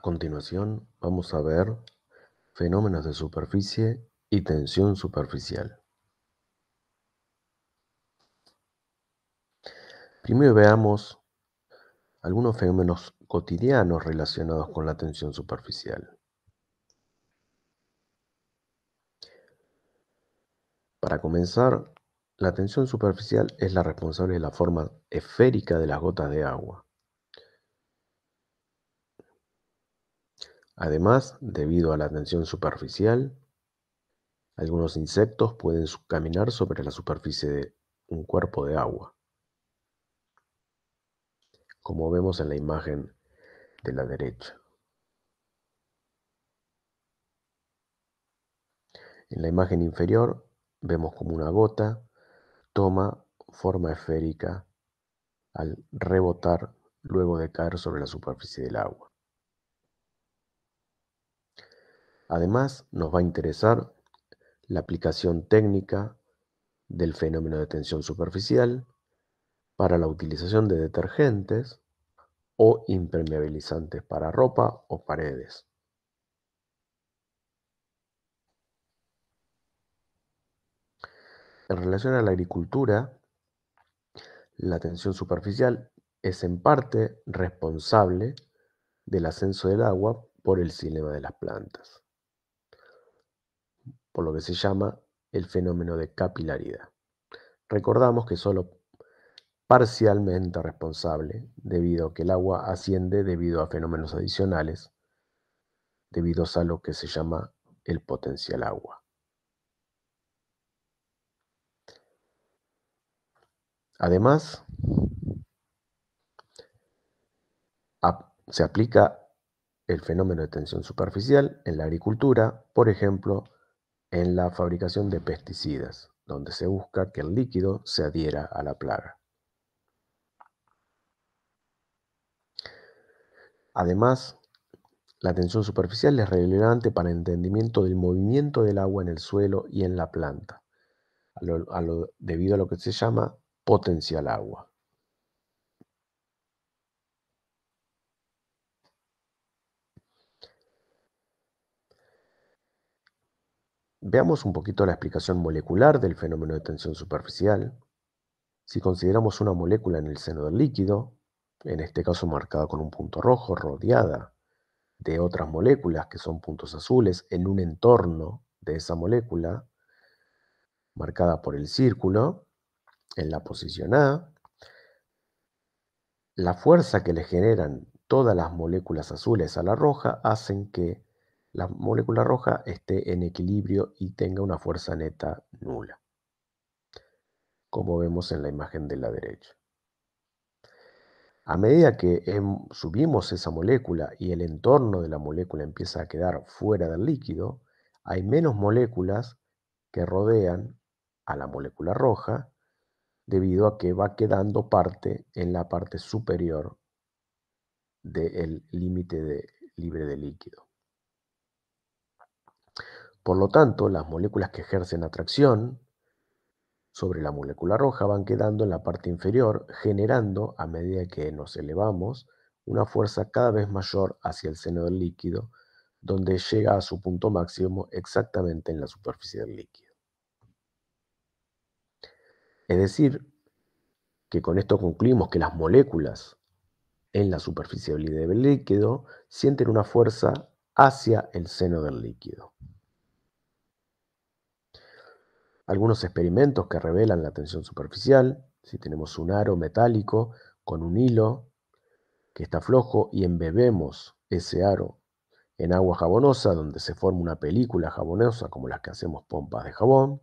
A continuación vamos a ver fenómenos de superficie y tensión superficial. Primero veamos algunos fenómenos cotidianos relacionados con la tensión superficial. Para comenzar, la tensión superficial es la responsable de la forma esférica de las gotas de agua. Además, debido a la tensión superficial, algunos insectos pueden caminar sobre la superficie de un cuerpo de agua. Como vemos en la imagen de la derecha. En la imagen inferior vemos como una gota toma forma esférica al rebotar luego de caer sobre la superficie del agua. Además, nos va a interesar la aplicación técnica del fenómeno de tensión superficial para la utilización de detergentes o impermeabilizantes para ropa o paredes. En relación a la agricultura, la tensión superficial es en parte responsable del ascenso del agua por el cinema de las plantas por lo que se llama el fenómeno de capilaridad. Recordamos que solo parcialmente responsable debido a que el agua asciende debido a fenómenos adicionales, debido a lo que se llama el potencial agua. Además, se aplica el fenómeno de tensión superficial en la agricultura, por ejemplo, en la fabricación de pesticidas, donde se busca que el líquido se adhiera a la plaga. Además, la tensión superficial es relevante para el entendimiento del movimiento del agua en el suelo y en la planta, debido a lo que se llama potencial agua. Veamos un poquito la explicación molecular del fenómeno de tensión superficial. Si consideramos una molécula en el seno del líquido, en este caso marcada con un punto rojo, rodeada de otras moléculas que son puntos azules en un entorno de esa molécula, marcada por el círculo, en la posición A, la fuerza que le generan todas las moléculas azules a la roja hacen que la molécula roja esté en equilibrio y tenga una fuerza neta nula, como vemos en la imagen de la derecha. A medida que subimos esa molécula y el entorno de la molécula empieza a quedar fuera del líquido, hay menos moléculas que rodean a la molécula roja debido a que va quedando parte en la parte superior del límite libre de líquido. Por lo tanto, las moléculas que ejercen atracción sobre la molécula roja van quedando en la parte inferior, generando, a medida que nos elevamos, una fuerza cada vez mayor hacia el seno del líquido, donde llega a su punto máximo exactamente en la superficie del líquido. Es decir, que con esto concluimos que las moléculas en la superficie del líquido sienten una fuerza hacia el seno del líquido. Algunos experimentos que revelan la tensión superficial, si tenemos un aro metálico con un hilo que está flojo y embebemos ese aro en agua jabonosa, donde se forma una película jabonosa como las que hacemos pompas de jabón.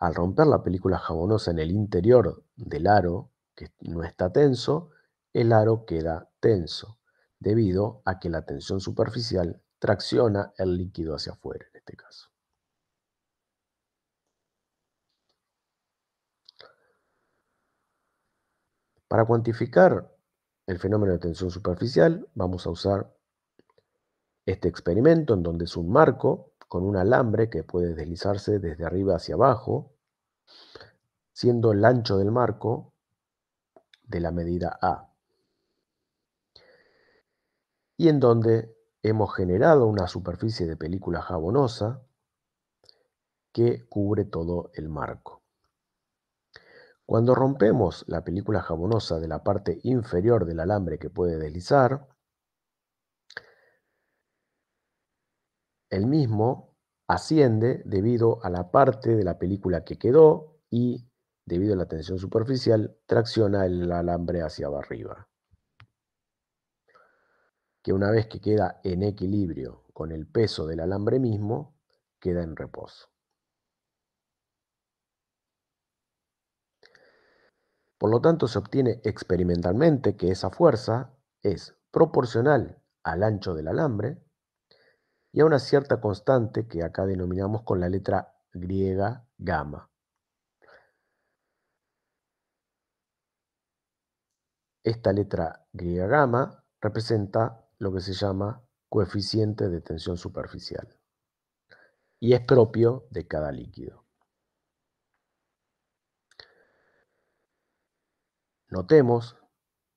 Al romper la película jabonosa en el interior del aro, que no está tenso, el aro queda tenso, debido a que la tensión superficial tracciona el líquido hacia afuera en este caso. Para cuantificar el fenómeno de tensión superficial vamos a usar este experimento en donde es un marco con un alambre que puede deslizarse desde arriba hacia abajo, siendo el ancho del marco de la medida A. Y en donde hemos generado una superficie de película jabonosa que cubre todo el marco. Cuando rompemos la película jabonosa de la parte inferior del alambre que puede deslizar, el mismo asciende debido a la parte de la película que quedó y, debido a la tensión superficial, tracciona el alambre hacia arriba. Que una vez que queda en equilibrio con el peso del alambre mismo, queda en reposo. Por lo tanto, se obtiene experimentalmente que esa fuerza es proporcional al ancho del alambre y a una cierta constante que acá denominamos con la letra griega gamma. Esta letra griega gamma representa lo que se llama coeficiente de tensión superficial y es propio de cada líquido. Notemos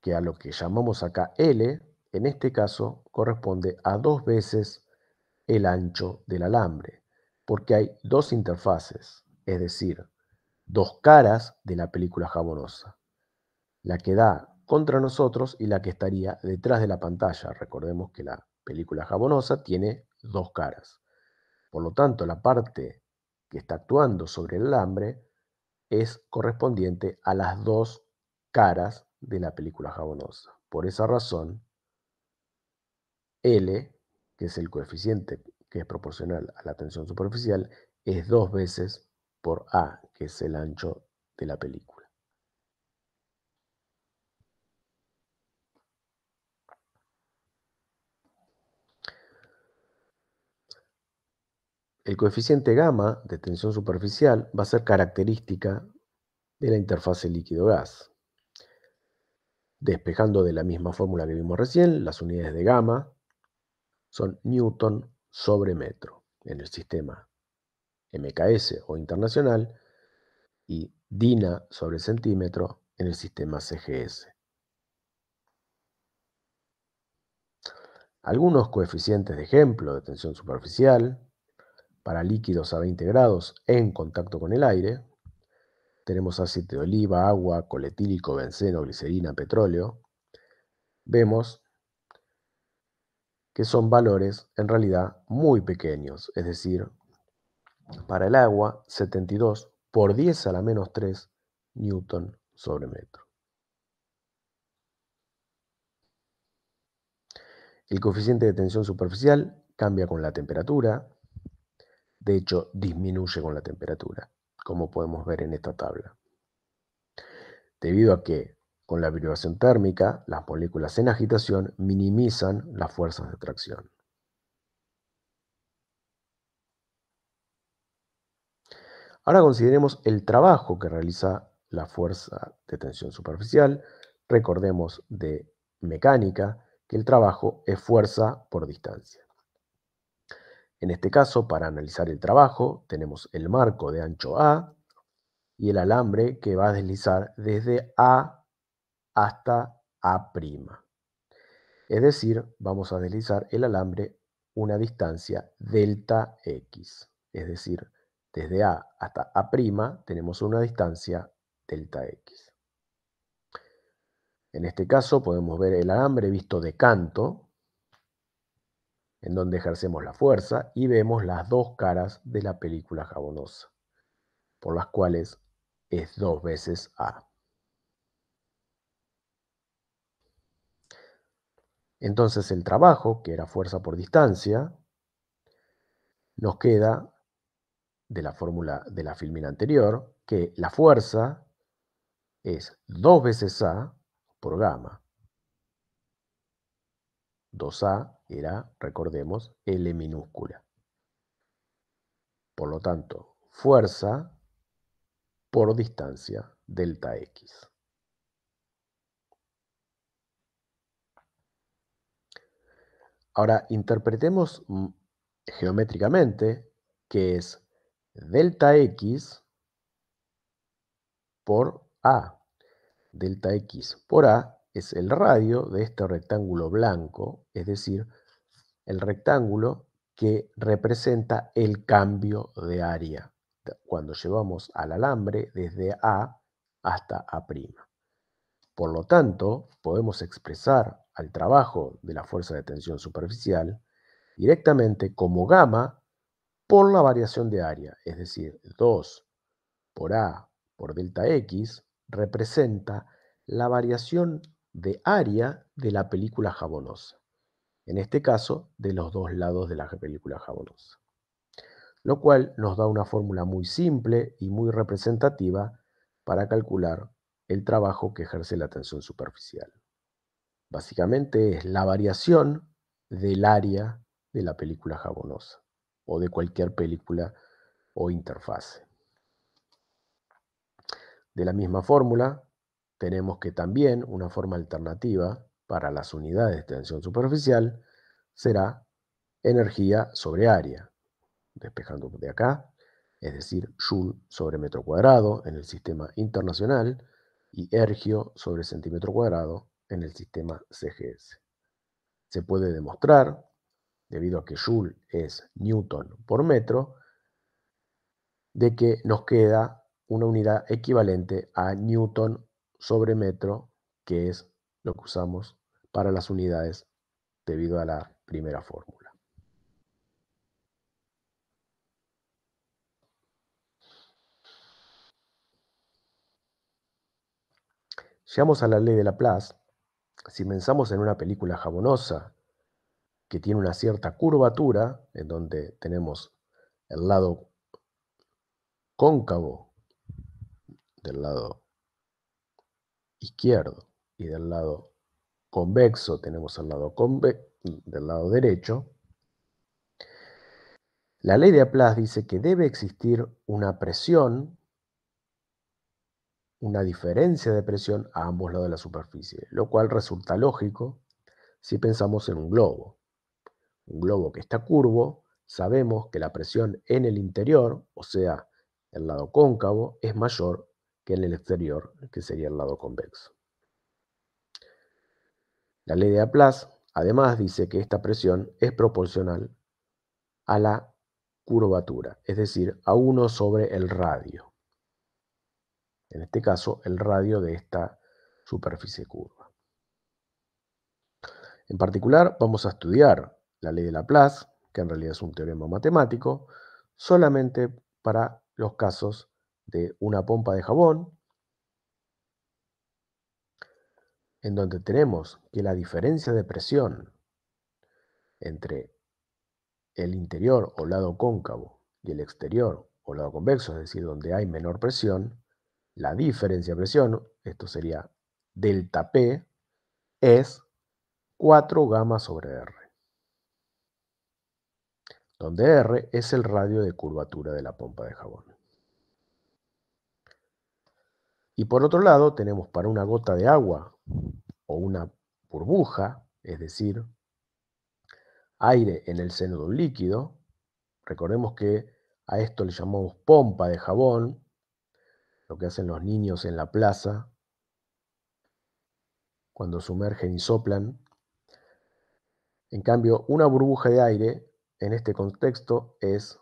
que a lo que llamamos acá L, en este caso corresponde a dos veces el ancho del alambre, porque hay dos interfaces, es decir, dos caras de la película jabonosa, la que da contra nosotros y la que estaría detrás de la pantalla. Recordemos que la película jabonosa tiene dos caras. Por lo tanto, la parte que está actuando sobre el alambre es correspondiente a las dos caras de la película jabonosa. Por esa razón, L, que es el coeficiente que es proporcional a la tensión superficial, es dos veces por A, que es el ancho de la película. El coeficiente gamma de tensión superficial va a ser característica de la interfase líquido-gas despejando de la misma fórmula que vimos recién, las unidades de gamma son newton sobre metro en el sistema MKS o internacional y DINA sobre centímetro en el sistema CGS. Algunos coeficientes de ejemplo de tensión superficial para líquidos a 20 grados en contacto con el aire, tenemos aceite de oliva, agua, coletílico, benceno, glicerina, petróleo, vemos que son valores en realidad muy pequeños, es decir, para el agua 72 por 10 a la menos 3 newton sobre metro. El coeficiente de tensión superficial cambia con la temperatura, de hecho disminuye con la temperatura como podemos ver en esta tabla. Debido a que con la vibración térmica, las moléculas en agitación minimizan las fuerzas de tracción. Ahora consideremos el trabajo que realiza la fuerza de tensión superficial. Recordemos de mecánica que el trabajo es fuerza por distancia. En este caso, para analizar el trabajo, tenemos el marco de ancho A y el alambre que va a deslizar desde A hasta A'. Es decir, vamos a deslizar el alambre una distancia delta X. Es decir, desde A hasta A' tenemos una distancia delta X. En este caso podemos ver el alambre visto de canto, en donde ejercemos la fuerza y vemos las dos caras de la película jabonosa, por las cuales es dos veces A. Entonces el trabajo, que era fuerza por distancia, nos queda de la fórmula de la filmina anterior, que la fuerza es dos veces A por gamma. 2A era, recordemos, L minúscula. Por lo tanto, fuerza por distancia delta X. Ahora, interpretemos geométricamente que es delta X por A. Delta X por A es el radio de este rectángulo blanco, es decir, el rectángulo que representa el cambio de área cuando llevamos al alambre desde A hasta A'. Por lo tanto, podemos expresar al trabajo de la fuerza de tensión superficial directamente como gamma por la variación de área, es decir, 2 por A por delta X representa la variación de área de la película jabonosa en este caso de los dos lados de la película jabonosa. Lo cual nos da una fórmula muy simple y muy representativa para calcular el trabajo que ejerce la tensión superficial. Básicamente es la variación del área de la película jabonosa o de cualquier película o interfase. De la misma fórmula, tenemos que también una forma alternativa para las unidades de tensión superficial será energía sobre área, despejando de acá, es decir, joule sobre metro cuadrado en el sistema internacional y ergio sobre centímetro cuadrado en el sistema CGS. Se puede demostrar, debido a que joule es newton por metro, de que nos queda una unidad equivalente a newton sobre metro, que es lo que usamos para las unidades debido a la primera fórmula. Llegamos a la ley de Laplace. Si pensamos en una película jabonosa que tiene una cierta curvatura, en donde tenemos el lado cóncavo del lado izquierdo y del lado convexo tenemos el lado del lado derecho, la ley de Laplace dice que debe existir una presión, una diferencia de presión a ambos lados de la superficie, lo cual resulta lógico si pensamos en un globo. Un globo que está curvo, sabemos que la presión en el interior, o sea, el lado cóncavo, es mayor que en el exterior, que sería el lado convexo. La ley de Laplace además dice que esta presión es proporcional a la curvatura, es decir, a 1 sobre el radio. En este caso, el radio de esta superficie curva. En particular, vamos a estudiar la ley de Laplace, que en realidad es un teorema matemático, solamente para los casos de una pompa de jabón en donde tenemos que la diferencia de presión entre el interior o lado cóncavo y el exterior o lado convexo, es decir, donde hay menor presión, la diferencia de presión, esto sería delta P, es 4 gamma sobre R, donde R es el radio de curvatura de la pompa de jabón. Y por otro lado, tenemos para una gota de agua una burbuja, es decir, aire en el seno de un líquido. Recordemos que a esto le llamamos pompa de jabón, lo que hacen los niños en la plaza cuando sumergen y soplan. En cambio, una burbuja de aire en este contexto es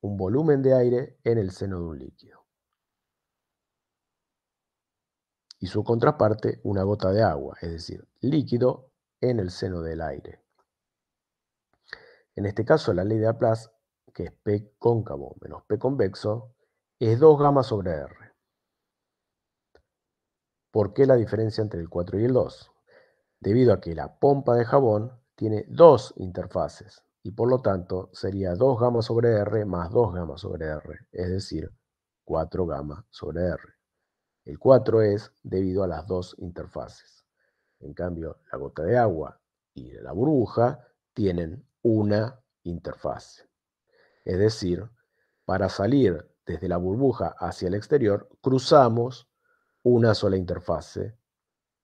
un volumen de aire en el seno de un líquido. y su contraparte una gota de agua, es decir, líquido en el seno del aire. En este caso, la ley de Laplace, que es P cóncavo menos P convexo, es 2 gamma sobre R. ¿Por qué la diferencia entre el 4 y el 2? Debido a que la pompa de jabón tiene dos interfaces y por lo tanto sería 2 gamma sobre R más 2 gamma sobre R, es decir, 4 gamma sobre R. El 4 es debido a las dos interfaces. En cambio, la gota de agua y la burbuja tienen una interfase. Es decir, para salir desde la burbuja hacia el exterior, cruzamos una sola interfase,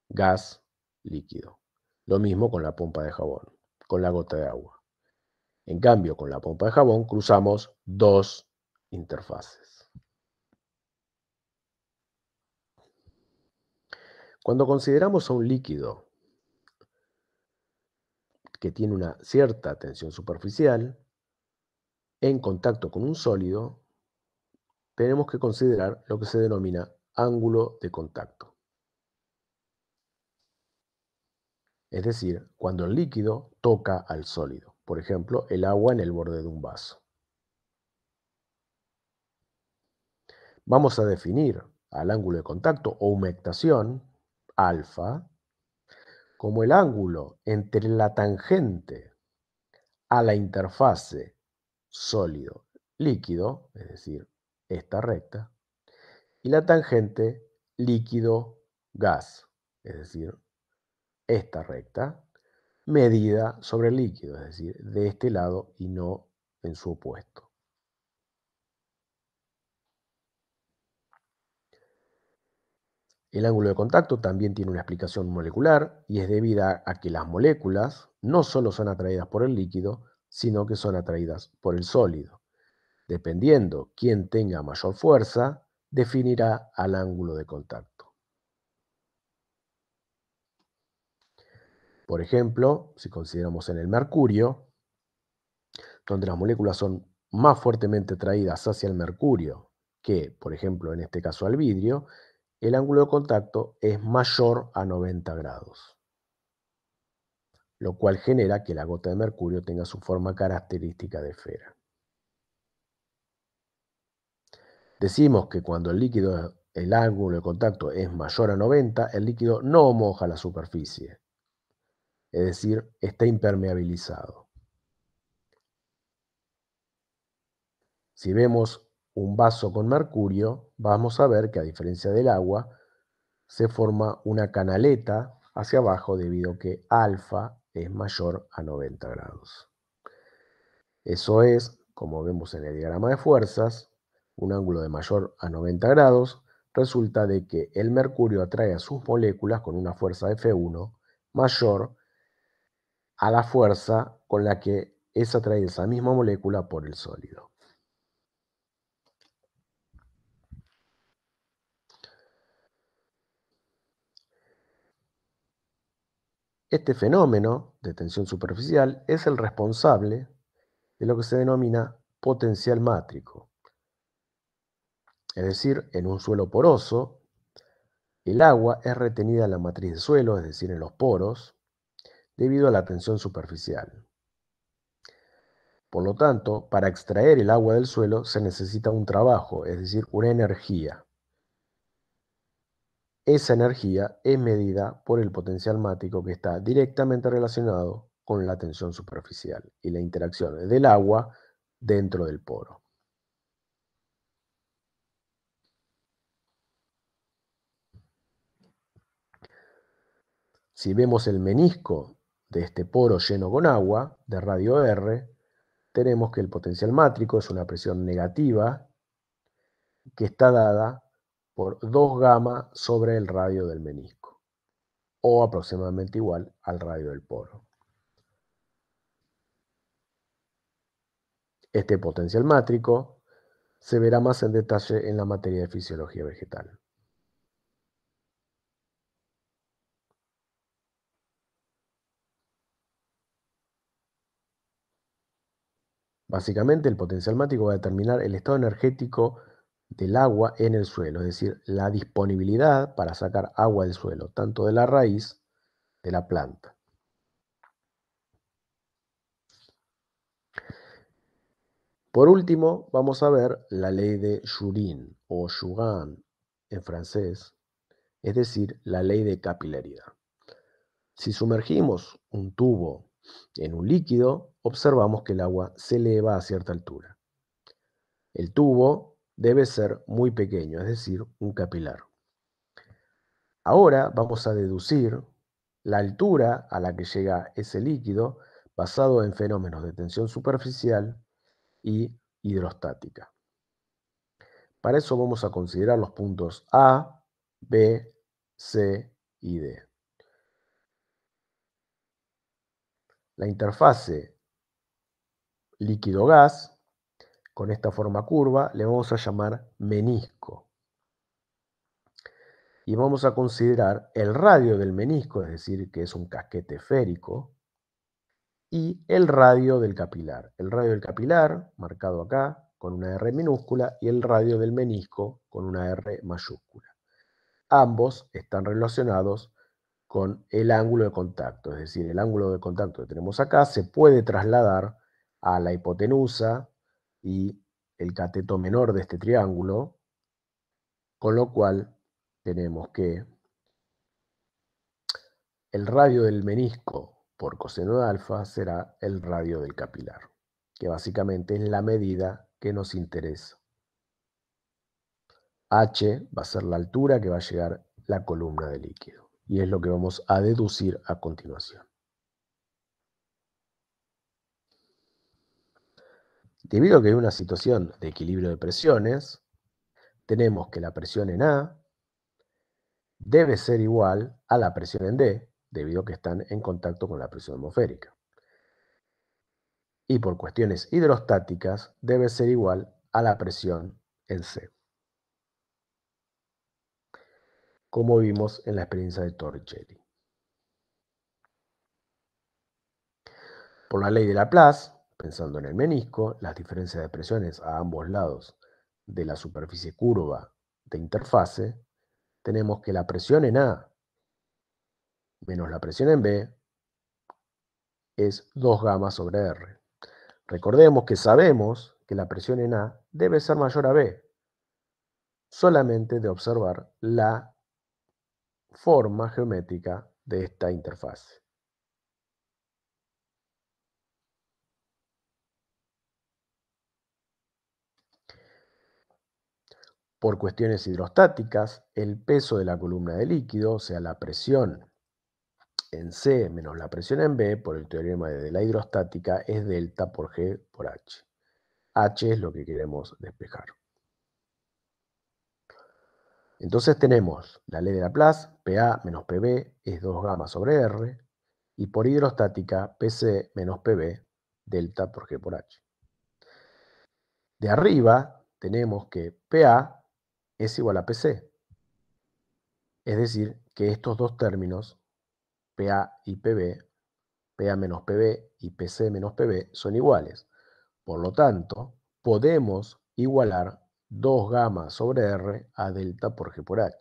gas, líquido. Lo mismo con la pompa de jabón, con la gota de agua. En cambio, con la pompa de jabón cruzamos dos interfaces. Cuando consideramos a un líquido que tiene una cierta tensión superficial en contacto con un sólido, tenemos que considerar lo que se denomina ángulo de contacto. Es decir, cuando el líquido toca al sólido, por ejemplo, el agua en el borde de un vaso. Vamos a definir al ángulo de contacto o humectación alfa como el ángulo entre la tangente a la interfase sólido-líquido, es decir, esta recta, y la tangente líquido-gas, es decir, esta recta, medida sobre el líquido, es decir, de este lado y no en su opuesto. El ángulo de contacto también tiene una explicación molecular y es debida a que las moléculas no solo son atraídas por el líquido, sino que son atraídas por el sólido. Dependiendo quién tenga mayor fuerza, definirá al ángulo de contacto. Por ejemplo, si consideramos en el mercurio, donde las moléculas son más fuertemente atraídas hacia el mercurio que, por ejemplo, en este caso al vidrio, el ángulo de contacto es mayor a 90 grados, lo cual genera que la gota de mercurio tenga su forma característica de esfera. Decimos que cuando el líquido, el ángulo de contacto es mayor a 90, el líquido no moja la superficie, es decir, está impermeabilizado. Si vemos un vaso con mercurio, vamos a ver que a diferencia del agua, se forma una canaleta hacia abajo debido a que alfa es mayor a 90 grados. Eso es, como vemos en el diagrama de fuerzas, un ángulo de mayor a 90 grados, resulta de que el mercurio atrae a sus moléculas con una fuerza F1 mayor a la fuerza con la que es atraída esa misma molécula por el sólido. Este fenómeno de tensión superficial es el responsable de lo que se denomina potencial mátrico. Es decir, en un suelo poroso, el agua es retenida en la matriz de suelo, es decir, en los poros, debido a la tensión superficial. Por lo tanto, para extraer el agua del suelo se necesita un trabajo, es decir, una energía. Esa energía es medida por el potencial mático que está directamente relacionado con la tensión superficial y la interacción del agua dentro del poro. Si vemos el menisco de este poro lleno con agua, de radio R, tenemos que el potencial mátrico es una presión negativa que está dada por 2 gamma sobre el radio del menisco, o aproximadamente igual al radio del poro. Este potencial mátrico se verá más en detalle en la materia de fisiología vegetal. Básicamente el potencial mátrico va a determinar el estado energético del agua en el suelo, es decir, la disponibilidad para sacar agua del suelo, tanto de la raíz de la planta. Por último, vamos a ver la ley de Jurin o Jugan en francés, es decir, la ley de capilaridad. Si sumergimos un tubo en un líquido, observamos que el agua se eleva a cierta altura. El tubo debe ser muy pequeño, es decir, un capilar. Ahora vamos a deducir la altura a la que llega ese líquido basado en fenómenos de tensión superficial y hidrostática. Para eso vamos a considerar los puntos A, B, C y D. La interfase líquido-gas con esta forma curva, le vamos a llamar menisco. Y vamos a considerar el radio del menisco, es decir, que es un casquete esférico, y el radio del capilar. El radio del capilar, marcado acá, con una R minúscula, y el radio del menisco, con una R mayúscula. Ambos están relacionados con el ángulo de contacto, es decir, el ángulo de contacto que tenemos acá se puede trasladar a la hipotenusa y el cateto menor de este triángulo, con lo cual tenemos que el radio del menisco por coseno de alfa será el radio del capilar, que básicamente es la medida que nos interesa. H va a ser la altura que va a llegar la columna de líquido, y es lo que vamos a deducir a continuación. Debido a que hay una situación de equilibrio de presiones, tenemos que la presión en A debe ser igual a la presión en D, debido a que están en contacto con la presión atmosférica. Y por cuestiones hidrostáticas, debe ser igual a la presión en C. Como vimos en la experiencia de Torricelli. Por la ley de Laplace, Pensando en el menisco, las diferencias de presiones a ambos lados de la superficie curva de interfase, tenemos que la presión en A menos la presión en B es 2 gamma sobre R. Recordemos que sabemos que la presión en A debe ser mayor a B, solamente de observar la forma geométrica de esta interfase. Por cuestiones hidrostáticas, el peso de la columna de líquido, o sea, la presión en C menos la presión en B, por el teorema de la hidrostática, es delta por G por H. H es lo que queremos despejar. Entonces tenemos la ley de Laplace, PA menos PB es 2 gamma sobre R, y por hidrostática, PC menos PB, delta por G por H. De arriba tenemos que PA es igual a PC. Es decir, que estos dos términos, PA y PB, PA menos PB y PC menos PB, son iguales. Por lo tanto, podemos igualar 2 gamma sobre R a delta por G por H.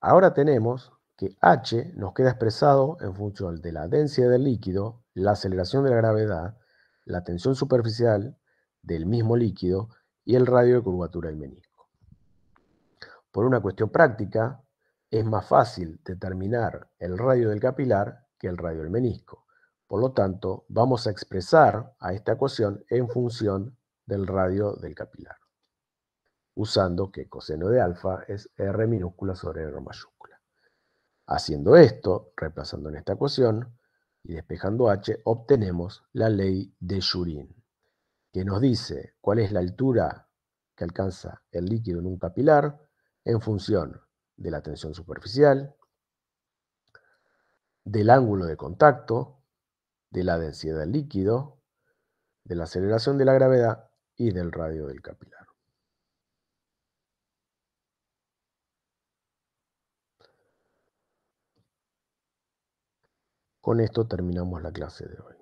Ahora tenemos que H nos queda expresado en función de la densidad del líquido, la aceleración de la gravedad la tensión superficial del mismo líquido y el radio de curvatura del menisco. Por una cuestión práctica, es más fácil determinar el radio del capilar que el radio del menisco. Por lo tanto, vamos a expresar a esta ecuación en función del radio del capilar, usando que coseno de alfa es R minúscula sobre R mayúscula. Haciendo esto, reemplazando en esta ecuación, y despejando h obtenemos la ley de Shurin, que nos dice cuál es la altura que alcanza el líquido en un capilar en función de la tensión superficial, del ángulo de contacto, de la densidad del líquido, de la aceleración de la gravedad y del radio del capilar. Con esto terminamos la clase de hoy.